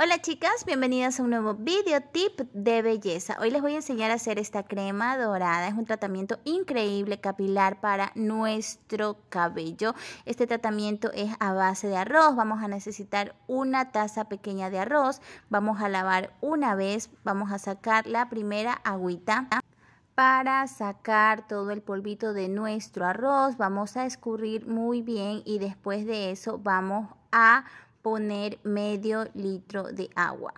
Hola chicas, bienvenidas a un nuevo video tip de belleza. Hoy les voy a enseñar a hacer esta crema dorada. Es un tratamiento increíble capilar para nuestro cabello. Este tratamiento es a base de arroz. Vamos a necesitar una taza pequeña de arroz. Vamos a lavar una vez. Vamos a sacar la primera agüita. Para sacar todo el polvito de nuestro arroz vamos a escurrir muy bien y después de eso vamos a poner medio litro de agua.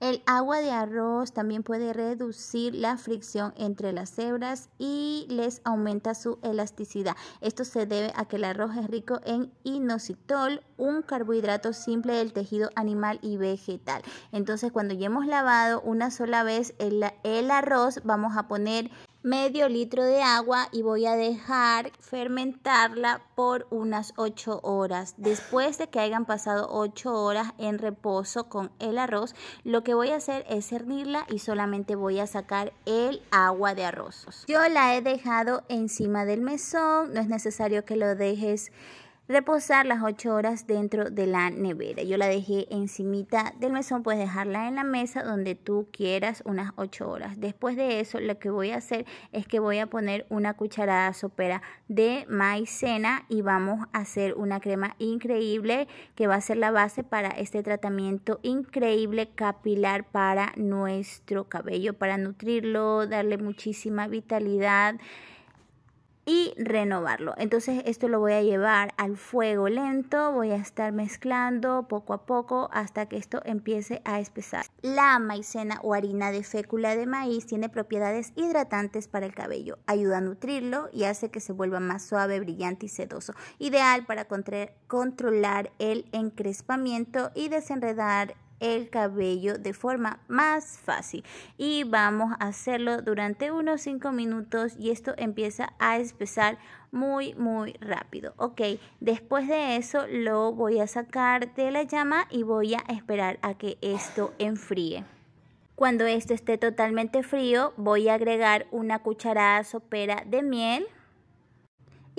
El agua de arroz también puede reducir la fricción entre las cebras y les aumenta su elasticidad. Esto se debe a que el arroz es rico en inositol, un carbohidrato simple del tejido animal y vegetal. Entonces cuando ya hemos lavado una sola vez el arroz, vamos a poner medio litro de agua y voy a dejar fermentarla por unas 8 horas. Después de que hayan pasado 8 horas en reposo con el arroz, lo que voy a hacer es cernirla y solamente voy a sacar el agua de arroz. Yo la he dejado encima del mesón, no es necesario que lo dejes reposar las 8 horas dentro de la nevera. Yo la dejé encimita del mesón, puedes dejarla en la mesa donde tú quieras unas 8 horas. Después de eso, lo que voy a hacer es que voy a poner una cucharada sopera de maicena y vamos a hacer una crema increíble que va a ser la base para este tratamiento increíble capilar para nuestro cabello, para nutrirlo, darle muchísima vitalidad y renovarlo. Entonces esto lo voy a llevar al fuego lento, voy a estar mezclando poco a poco hasta que esto empiece a espesar. La maicena o harina de fécula de maíz tiene propiedades hidratantes para el cabello, ayuda a nutrirlo y hace que se vuelva más suave, brillante y sedoso. Ideal para controlar el encrespamiento y desenredar el cabello de forma más fácil y vamos a hacerlo durante unos 5 minutos y esto empieza a espesar muy muy rápido ok después de eso lo voy a sacar de la llama y voy a esperar a que esto enfríe cuando esto esté totalmente frío voy a agregar una cucharada sopera de miel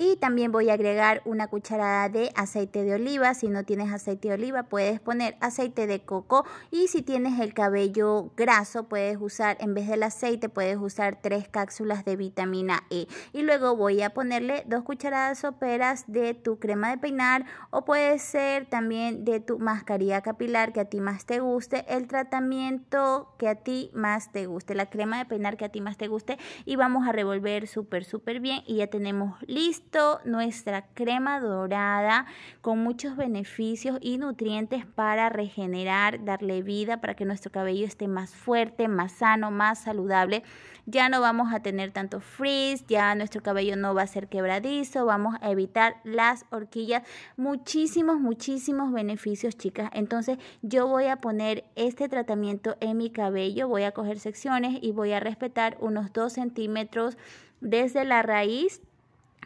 y también voy a agregar una cucharada de aceite de oliva. Si no tienes aceite de oliva, puedes poner aceite de coco. Y si tienes el cabello graso, puedes usar, en vez del aceite, puedes usar tres cápsulas de vitamina E. Y luego voy a ponerle dos cucharadas soperas de tu crema de peinar o puede ser también de tu mascarilla capilar que a ti más te guste, el tratamiento que a ti más te guste, la crema de peinar que a ti más te guste. Y vamos a revolver súper, súper bien y ya tenemos listo nuestra crema dorada con muchos beneficios y nutrientes para regenerar, darle vida para que nuestro cabello esté más fuerte, más sano, más saludable. Ya no vamos a tener tanto frizz, ya nuestro cabello no va a ser quebradizo, vamos a evitar las horquillas. Muchísimos, muchísimos beneficios, chicas. Entonces yo voy a poner este tratamiento en mi cabello, voy a coger secciones y voy a respetar unos 2 centímetros desde la raíz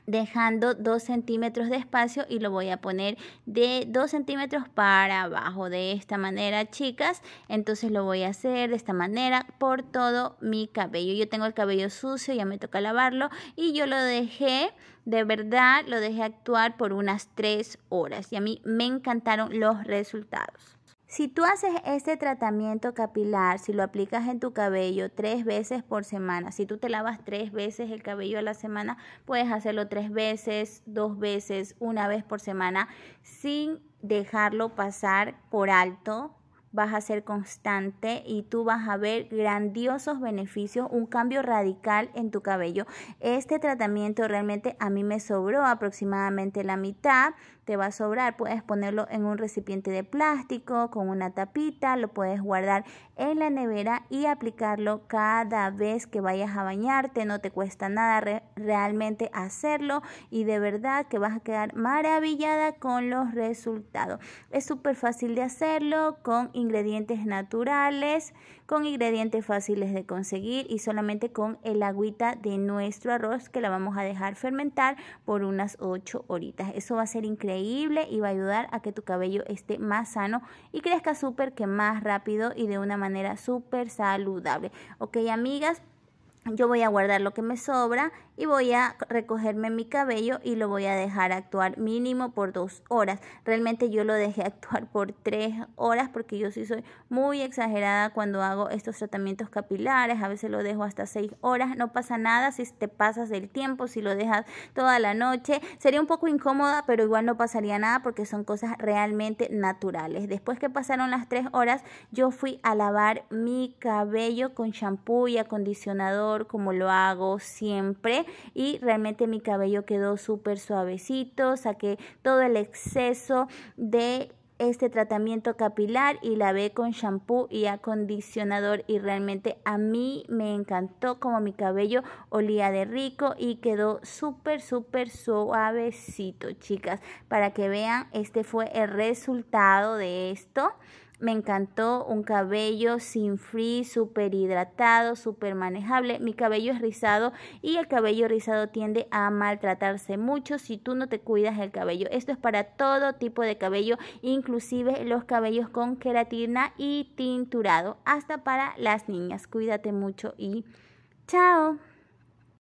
dejando 2 centímetros de espacio y lo voy a poner de 2 centímetros para abajo de esta manera chicas entonces lo voy a hacer de esta manera por todo mi cabello yo tengo el cabello sucio ya me toca lavarlo y yo lo dejé de verdad lo dejé actuar por unas 3 horas y a mí me encantaron los resultados si tú haces este tratamiento capilar, si lo aplicas en tu cabello tres veces por semana, si tú te lavas tres veces el cabello a la semana, puedes hacerlo tres veces, dos veces, una vez por semana, sin dejarlo pasar por alto vas a ser constante y tú vas a ver grandiosos beneficios, un cambio radical en tu cabello. Este tratamiento realmente a mí me sobró aproximadamente la mitad, te va a sobrar, puedes ponerlo en un recipiente de plástico con una tapita, lo puedes guardar en la nevera y aplicarlo cada vez que vayas a bañarte, no te cuesta nada realmente hacerlo y de verdad que vas a quedar maravillada con los resultados. Es súper fácil de hacerlo con ingredientes naturales, con ingredientes fáciles de conseguir y solamente con el agüita de nuestro arroz que la vamos a dejar fermentar por unas 8 horitas. Eso va a ser increíble y va a ayudar a que tu cabello esté más sano y crezca súper que más rápido y de una manera súper saludable. Ok, amigas, yo voy a guardar lo que me sobra y voy a recogerme mi cabello y lo voy a dejar actuar mínimo por dos horas. Realmente yo lo dejé actuar por tres horas porque yo sí soy muy exagerada cuando hago estos tratamientos capilares. A veces lo dejo hasta seis horas. No pasa nada si te pasas del tiempo, si lo dejas toda la noche. Sería un poco incómoda, pero igual no pasaría nada porque son cosas realmente naturales. Después que pasaron las tres horas, yo fui a lavar mi cabello con shampoo y acondicionador como lo hago siempre y realmente mi cabello quedó súper suavecito, saqué todo el exceso de este tratamiento capilar y lavé con shampoo y acondicionador y realmente a mí me encantó como mi cabello olía de rico y quedó súper súper suavecito chicas para que vean este fue el resultado de esto me encantó un cabello sin frizz, súper hidratado, súper manejable. Mi cabello es rizado y el cabello rizado tiende a maltratarse mucho si tú no te cuidas el cabello. Esto es para todo tipo de cabello, inclusive los cabellos con queratina y tinturado, hasta para las niñas. Cuídate mucho y chao.